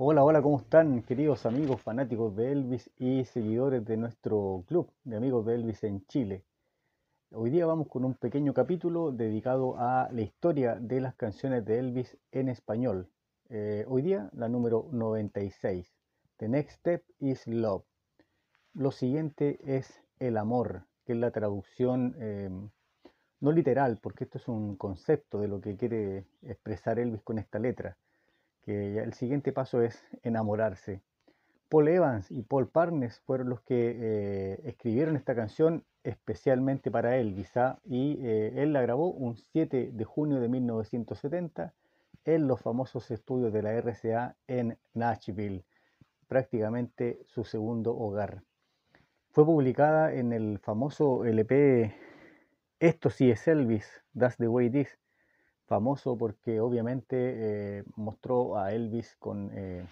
Hola, hola, ¿cómo están queridos amigos fanáticos de Elvis y seguidores de nuestro club de amigos de Elvis en Chile? Hoy día vamos con un pequeño capítulo dedicado a la historia de las canciones de Elvis en español. Eh, hoy día la número 96. The Next Step is Love. Lo siguiente es el amor, que es la traducción em, no literal, porque esto es un concepto de lo que quiere expresar Elvis con esta letra el siguiente paso es enamorarse. Paul Evans y Paul Parnes fueron los que eh, escribieron esta canción especialmente para él, quizá, y eh, él la grabó un 7 de junio de 1970 en los famosos estudios de la RCA en Nashville, prácticamente su segundo hogar. Fue publicada en el famoso LP Esto sí es Elvis, That's the Way It Is, famoso porque obviamente eh, mostró a Elvis con eh,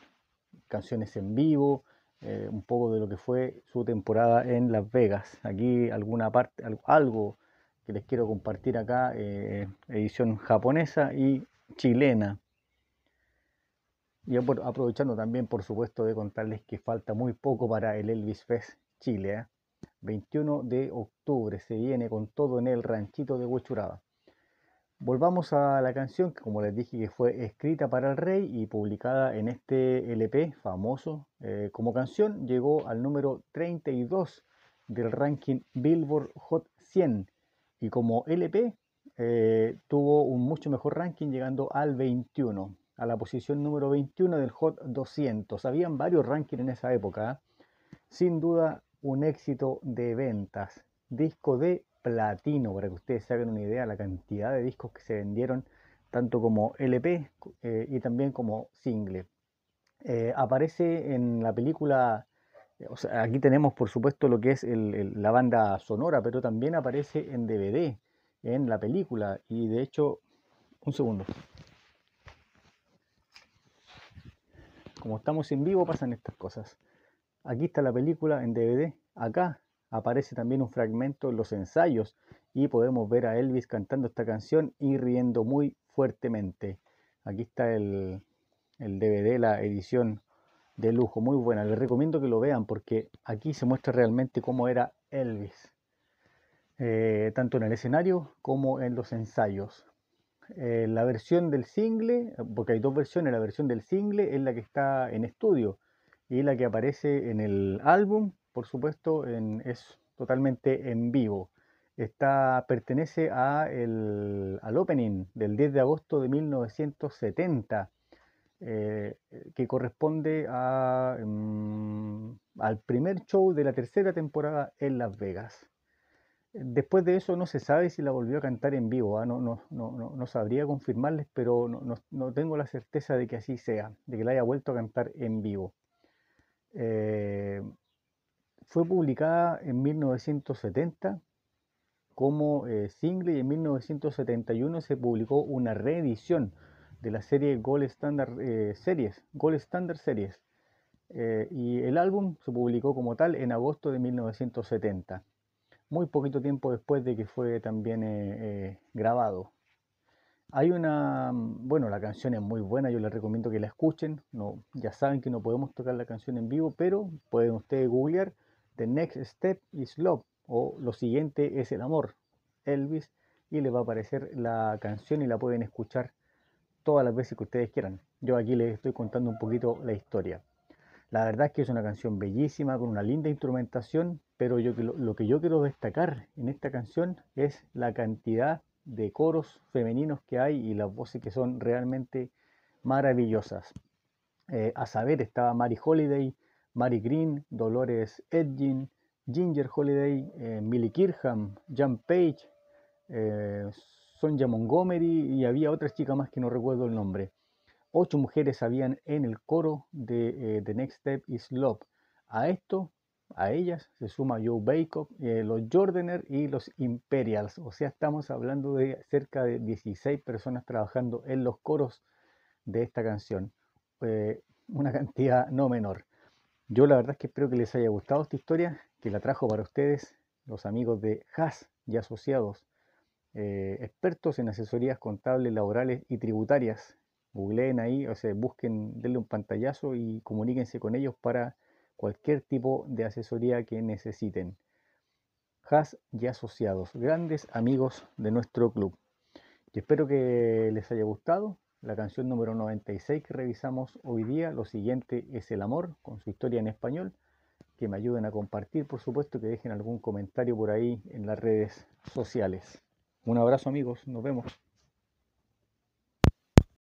canciones en vivo, eh, un poco de lo que fue su temporada en Las Vegas. Aquí alguna parte, algo que les quiero compartir acá, edición japonesa y chilena. Y aprovechando también, por supuesto, de contarles que falta muy poco para el Elvis Fest Chile. 21 de octubre se viene con todo en el ranchito de Huechuraba. Volvamos a la canción que como les dije que fue escrita para el rey y publicada en este LP famoso eh, como canción, llegó al número 32 del ranking Billboard Hot 100 y como LP eh, tuvo un mucho mejor ranking llegando al 21, a la posición número 21 del Hot 200. Habían varios rankings en esa época, ¿eh? sin duda un éxito de ventas disco de platino, para que ustedes se hagan una idea la cantidad de discos que se vendieron, tanto como LP eh, y también como single. Eh, aparece en la película, eh, aquí tenemos por supuesto lo que es la banda sonora, pero también aparece en DVD, en la película, y de hecho, un segundo. Como estamos en vivo pasan estas cosas. Aquí está la película en DVD, acá aparece también un fragmento en los ensayos y podemos ver a Elvis cantando esta canción y riendo muy fuertemente. Aquí está el, el DVD, la edición de lujo, muy buena. Les recomiendo que lo vean porque aquí se muestra realmente cómo era Elvis, eh, tanto en el escenario como en los ensayos. Eh, la versión del single, porque hay dos versiones, la versión del single es la que está en estudio y la que aparece en el álbum por supuesto, es totalmente en vivo. Está, pertenece al opening del 10 de agosto de 1970, eh, que corresponde mm, al primer show de la tercera temporada en Las Vegas. Después de eso no se sabe si la volvió a cantar en vivo, ¿ah? no, no, no, sabría confirmarles, pero no, tengo la certeza de que así sea, de que la haya vuelto a cantar en vivo. Eh, fue publicada en 1970 como eh, single y en 1971 se publicó una reedición de la serie Gold Standard eh, Series, Gold Standard Series. Eh, y el álbum se publicó como tal en agosto de 1970, muy poquito tiempo después de que fue también grabado. Hay una, mm, bueno, la canción es muy buena, yo les recomiendo que la escuchen. No, ya saben que no podemos tocar la canción en vivo, pero pueden ustedes googlear The Next Step is Love o Lo siguiente es el amor, Elvis, y les va a aparecer la canción y la pueden escuchar todas las veces que ustedes quieran. Yo aquí les estoy contando un poquito la historia. La verdad es que es una canción bellísima, con una linda instrumentación, pero yo, lo, que yo quiero destacar en esta canción es la cantidad de coros femeninos que hay y las voces que son realmente maravillosas. Eh, a saber, estaba Mary Holiday, Mary Green, Dolores Edgin, Ginger Holiday, eh, Millie Kirham, Jan Page, eh, Sonja Montgomery y había otras chicas más que no recuerdo el nombre. Ocho mujeres habían en el coro de eh, The Next Step is Love. A esto, a ellas, se suma Joe Baker, los Jordaners y los Imperials. O sea, estamos hablando de cerca de 16 personas trabajando en los coros de esta canción. una cantidad no menor. Yo la verdad es que espero que les haya gustado esta historia, que la trajo para ustedes los amigos de Haas y Asociados, eh, expertos en asesorías contables, laborales y tributarias. Googleen ahí, o sea, busquen, denle un pantallazo y comuníquense con ellos para cualquier tipo de asesoría que necesiten. Haas y Asociados, grandes amigos de nuestro club. Y espero que les haya gustado la canción número 96 que revisamos hoy día. Lo siguiente es El Amor, con su historia en español. Que me ayuden a compartir, por supuesto, que dejen algún comentario por ahí en las redes sociales. Un abrazo amigos, nos vemos.